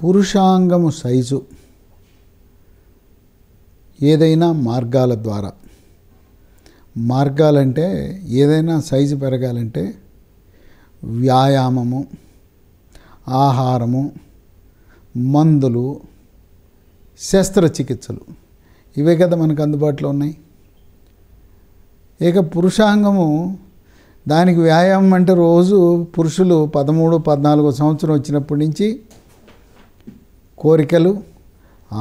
పురుషాంగము size ఏదైనా మార్గాల ద్వారా మార్గాలంటే ఏదైనా సైజు పెరగాలంటే వ్యాయామము ఆహారము మందులు శస్త్రచికిత్సలు ఇవే కదా మనకు అందుబాటులో ఉన్నాయి ఇక పురుషాంగము దానికి వ్యాయామం అంటే రోజు పురుషులు పదమూడు పద్నాలుగో సంవత్సరం వచ్చినప్పటి నుంచి కోరికలు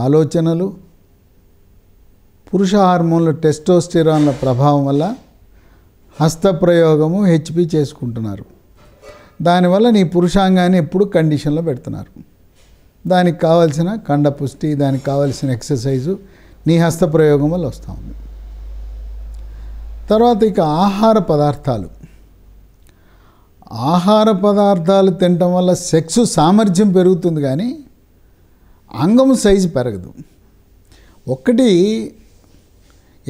ఆలోచనలు పురుష హార్మోన్లు టెస్టోస్టిరాన్ల ప్రభావం వల్ల హస్తప్రయోగము హెచ్పి చేసుకుంటున్నారు దానివల్ల నీ పురుషాంగాన్ని ఎప్పుడు కండిషన్లో పెడుతున్నారు దానికి కావాల్సిన కండపుష్టి దానికి కావాల్సిన ఎక్సర్సైజు నీ హస్తప్రయోగం వల్ల వస్తూ ఉంది తర్వాత ఇక ఆహార పదార్థాలు ఆహార పదార్థాలు తినటం వల్ల సెక్స్ సామర్థ్యం పెరుగుతుంది కానీ అంగం సైజు పెరగదు ఒక్కటి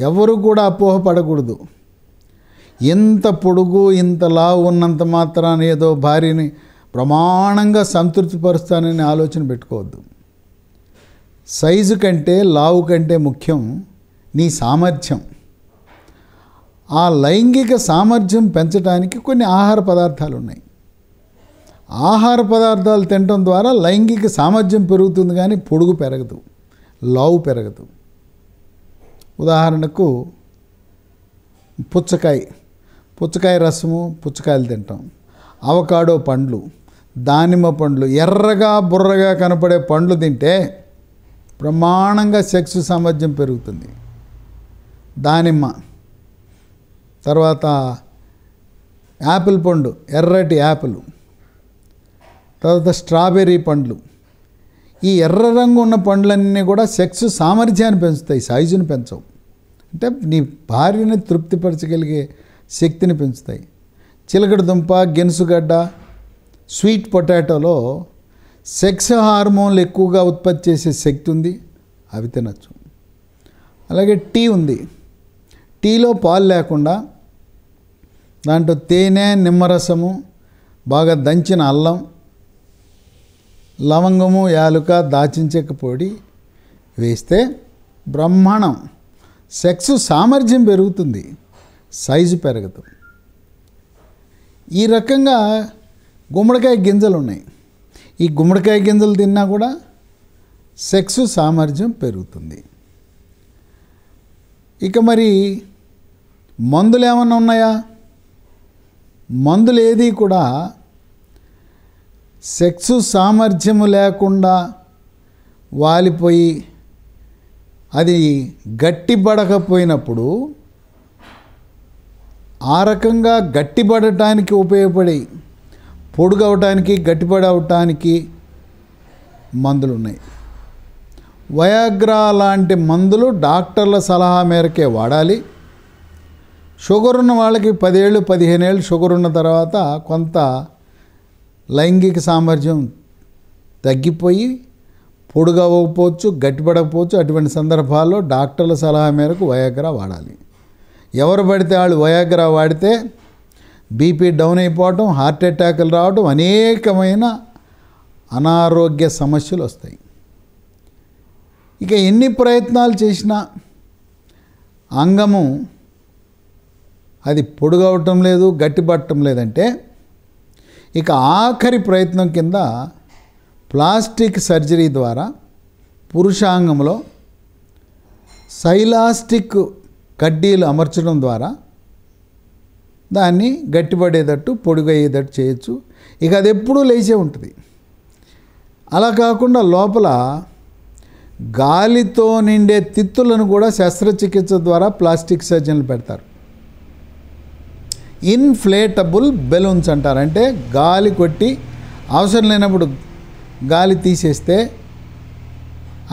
ఎవరు కూడా అపోహపడకూడదు ఇంత పొడుగు ఇంత లావు ఉన్నంత మాత్రాన్ని ఏదో భార్యని ప్రమాణంగా సంతృప్తిపరుస్తానని ఆలోచన పెట్టుకోవద్దు సైజు కంటే లావు కంటే ముఖ్యం నీ సామర్థ్యం ఆ లైంగిక సామర్థ్యం పెంచడానికి కొన్ని ఆహార పదార్థాలు ఉన్నాయి ఆహార పదార్థాలు తినటం ద్వారా లైంగిక సామర్థ్యం పెరుగుతుంది కానీ పొడుగు పెరగదు లావు పెరగదు ఉదాహరణకు పుచ్చకాయ పుచ్చకాయ రసము పుచ్చకాయలు తింటాం అవకాడో పండ్లు దానిమ్మ పండ్లు ఎర్రగా బుర్రగా కనపడే పండ్లు తింటే ప్రమాణంగా సెక్స్ సామర్థ్యం పెరుగుతుంది దానిమ్మ తర్వాత యాపిల్ పండు ఎర్రటి యాపిల్ తర్వాత స్ట్రాబెర్రీ పండ్లు ఈ ఎర్ర రంగు ఉన్న పండ్లన్నీ కూడా సెక్స్ సామర్థ్యాన్ని పెంచుతాయి సైజుని పెంచవు అంటే నీ భార్యని తృప్తిపరచగలిగే శక్తిని పెంచుతాయి చిలకడ దుంప గెనుసుగడ్డ స్వీట్ పొటాటోలో సెక్స్ హార్మోన్లు ఎక్కువగా ఉత్పత్తి చేసే శక్తి ఉంది అవి తినచ్చు అలాగే టీ ఉంది టీలో పాలు లేకుండా దాంట్లో తేనె నిమ్మరసము బాగా దంచిన అల్లం లవంగము యాలుక దాచించక పొడి వేస్తే బ్రహ్మాండం సెక్స్ సామర్థ్యం పెరుగుతుంది సైజు పెరగదు ఈ రకంగా గుమ్మడికాయ గింజలు ఉన్నాయి ఈ గుమ్మడికాయ గింజలు తిన్నా కూడా సెక్స్ సామర్థ్యం పెరుగుతుంది ఇక మరి మందులు ఏమన్నా ఉన్నాయా మందులు ఏది కూడా సెక్సు సామర్థ్యము లేకుండా వాలిపోయి అది గట్టిపడకపోయినప్పుడు ఆ రకంగా గట్టిపడటానికి ఉపయోగపడి పొడుగవటానికి గట్టిపడవటానికి మందులు ఉన్నాయి వయాగ్రా లాంటి మందులు డాక్టర్ల సలహా మేరకే వాడాలి షుగర్ ఉన్న వాళ్ళకి పదేళ్ళు పదిహేను ఏళ్ళు షుగర్ ఉన్న తర్వాత కొంత లైంగిక సామర్థ్యం తగ్గిపోయి పొడుగవ్వకపోవచ్చు గట్టిపడకపోవచ్చు అటువంటి సందర్భాల్లో డాక్టర్ల సలహా మేరకు వయాగ్రా వాడాలి ఎవరు పడితే వాళ్ళు వయాగ్రా వాడితే బీపీ డౌన్ అయిపోవటం హార్ట్ అటాకులు రావటం అనేకమైన అనారోగ్య సమస్యలు వస్తాయి ఇక ఎన్ని ప్రయత్నాలు చేసినా అంగము అది పొడుగవటం లేదు గట్టిపట్టడం లేదంటే ఇక ఆఖరి ప్రయత్నం కింద ప్లాస్టిక్ సర్జరీ ద్వారా పురుషాంగంలో సైలాస్టిక్ కడ్డీలు అమర్చడం ద్వారా దాన్ని గట్టిపడేటట్టు పొడుగయ్యేటట్టు చేయొచ్చు ఇక అది ఎప్పుడూ లేచే ఉంటుంది అలా కాకుండా లోపల గాలితో నిండే తిత్తులను కూడా శస్త్రచికిత్స ద్వారా ప్లాస్టిక్ సర్జన్లు పెడతారు ఇన్ఫ్లేటబుల్ బెలూన్స్ అంటారు అంటే గాలి కొట్టి అవసరం లేనప్పుడు గాలి తీసేస్తే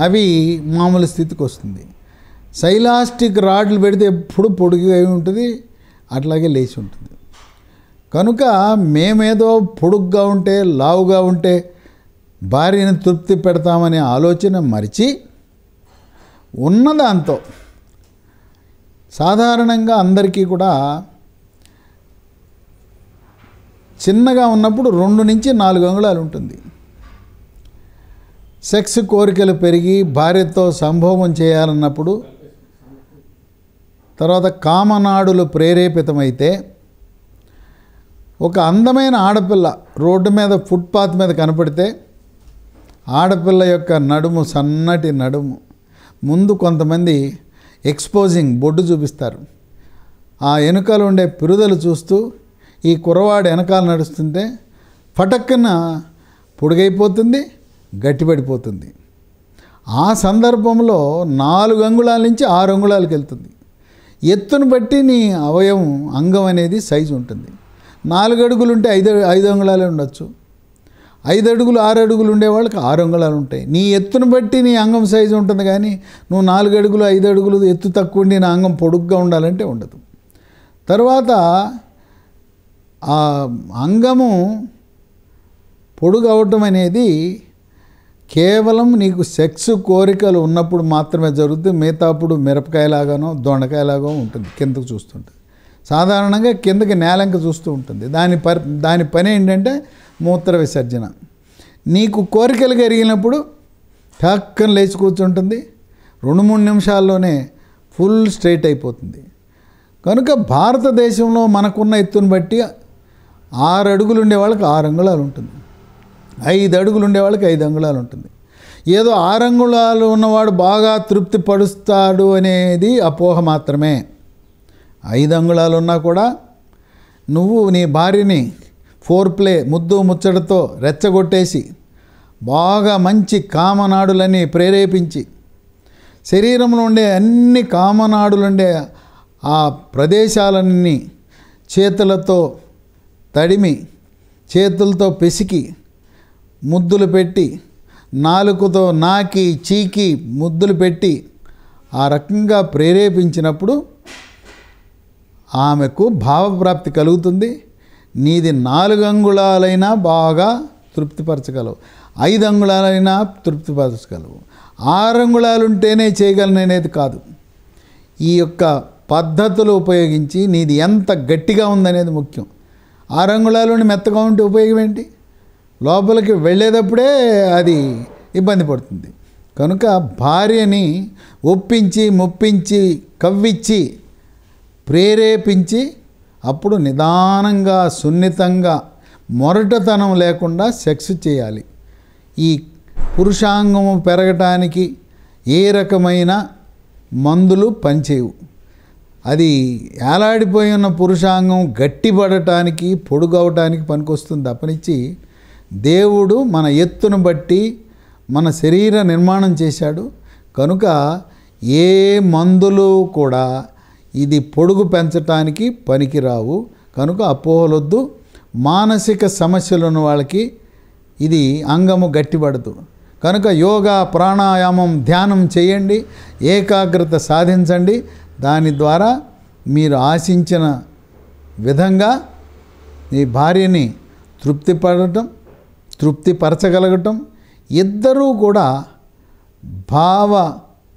అవి మామూలు స్థితికి వస్తుంది సైలాస్టిక్ రాడ్లు పెడితే ఎప్పుడు పొడుగుగా ఉంటుంది అట్లాగే లేచి ఉంటుంది కనుక మేమేదో పొడుగ్గా ఉంటే లావుగా ఉంటే భార్యను తృప్తి పెడతామనే ఆలోచన మరిచి ఉన్నదాంతో సాధారణంగా అందరికీ కూడా చిన్నగా ఉన్నప్పుడు రెండు నుంచి నాలుగు అంగుళాలు ఉంటుంది సెక్స్ కోరికలు పెరిగి భార్యతో సంభోగం చేయాలన్నప్పుడు తర్వాత కామనాడులు ప్రేరేపితమైతే ఒక అందమైన ఆడపిల్ల రోడ్డు మీద ఫుట్పాత్ మీద కనపడితే ఆడపిల్ల యొక్క నడుము సన్నటి నడుము ముందు కొంతమంది ఎక్స్పోజింగ్ బొడ్డు చూపిస్తారు ఆ వెనుకలు ఉండే పిరుదలు చూస్తూ ఈ కుర్రవాడు వెనకాల నడుస్తుంటే పటక్కన పొడుగైపోతుంది గట్టిపడిపోతుంది ఆ సందర్భంలో నాలుగు అంగుళాల నుంచి ఆరు అంగుళాలకు వెళ్తుంది ఎత్తును బట్టి నీ అవయవం అంగం అనేది సైజు ఉంటుంది నాలుగు అడుగులు ఉంటే ఐదు ఐదు అంగుళాలే ఉండొచ్చు ఐదు అడుగులు ఆరు అడుగులు ఉండే వాళ్ళకి ఆరు అంగుళాలు ఉంటాయి నీ ఎత్తును బట్టి నీ అంగం సైజు ఉంటుంది కానీ నువ్వు నాలుగు అడుగులు ఐదు అడుగులు ఎత్తు తక్కువ ఉండి నా అంగం పొడుగ్గా ఉండాలంటే ఉండదు తర్వాత ఆ అంగము పొడుగవటం అనేది కేవలం నీకు సెక్స్ కోరికలు ఉన్నప్పుడు మాత్రమే జరుగుతుంది మిగతాప్పుడు మిరపకాయలాగానో దొండకాయలాగో ఉంటుంది కిందకు చూస్తుంటుంది సాధారణంగా కిందకి నేలంక చూస్తూ ఉంటుంది దాని ప దాని పని ఏంటంటే మూత్ర విసర్జన నీకు కోరికలు కరిగినప్పుడు టక్కన లేచి కూర్చుంటుంది రెండు మూడు నిమిషాల్లోనే ఫుల్ స్ట్రైట్ అయిపోతుంది కనుక భారతదేశంలో మనకున్న ఎత్తును బట్టి ఆరు అడుగులు ఉండే వాళ్ళకి ఆరు అంగుళాలు ఉంటుంది ఐదు అడుగులు ఉండే వాళ్ళకి ఐదు అంగుళాలు ఉంటుంది ఏదో ఆరు అంగుళాలు ఉన్నవాడు బాగా తృప్తి పడుస్తాడు అనేది అపోహ మాత్రమే ఐదు అంగుళాలు ఉన్నా కూడా నువ్వు నీ భార్యని ఫోర్ ప్లే ముద్దు ముచ్చటతో రెచ్చగొట్టేసి బాగా మంచి కామనాడులని ప్రేరేపించి శరీరంలో ఉండే అన్ని కామనాడులుండే ఆ ప్రదేశాలన్నీ చేతులతో తడిమి చేతులతో పెసికి ముద్దులు పెట్టి నాలుకతో నాకి చీకి ముద్దులు పెట్టి ఆ రకంగా ప్రేరేపించినప్పుడు ఆమెకు భావప్రాప్తి కలుగుతుంది నీది నాలుగు అంగుళాలైనా బాగా తృప్తిపరచగలవు ఐదు అంగుళాలైనా తృప్తిపరచగలవు ఆరు అంగుళాలుంటేనే చేయగలను అనేది కాదు ఈ యొక్క పద్ధతులు ఉపయోగించి నీది ఎంత గట్టిగా ఉందనేది ముఖ్యం ఆరంగుళాలను మెత్తగా ఉంటే ఉపయోగం ఏంటి లోపలికి వెళ్ళేటప్పుడే అది ఇబ్బంది పడుతుంది కనుక భార్యని ఒప్పించి ముప్పించి కవ్విచ్చి ప్రేరేపించి అప్పుడు నిదానంగా సున్నితంగా మొరటతనం లేకుండా సెక్స్ చేయాలి ఈ పురుషాంగము పెరగటానికి ఏ రకమైన మందులు పనిచేయవు అది ఏలాడిపోయి ఉన్న పురుషాంగం గట్టిపడటానికి పొడుగవటానికి పనికొస్తుంది తప్పనిచ్చి దేవుడు మన ఎత్తును బట్టి మన శరీర నిర్మాణం చేశాడు కనుక ఏ మందులు కూడా ఇది పొడుగు పెంచటానికి పనికిరావు కనుక అపోహలొద్దు మానసిక సమస్యలు ఉన్న వాళ్ళకి ఇది అంగము గట్టిపడదు కనుక యోగా ప్రాణాయామం ధ్యానం చేయండి ఏకాగ్రత సాధించండి దాని ద్వారా మీరు ఆశించిన విధంగా మీ భార్యని తృప్తిపడటం తృప్తిపరచగలగటం ఇద్దరూ కూడా భావ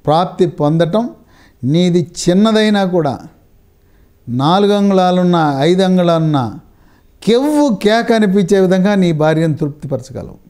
ప్రాప్తి పొందటం నీది చిన్నదైనా కూడా నాలుగు అంగుళాలున్నా ఐదు అంగుళాలున్నా కెవ్వు కేక అనిపించే విధంగా నీ భార్యను తృప్తిపరచగలవు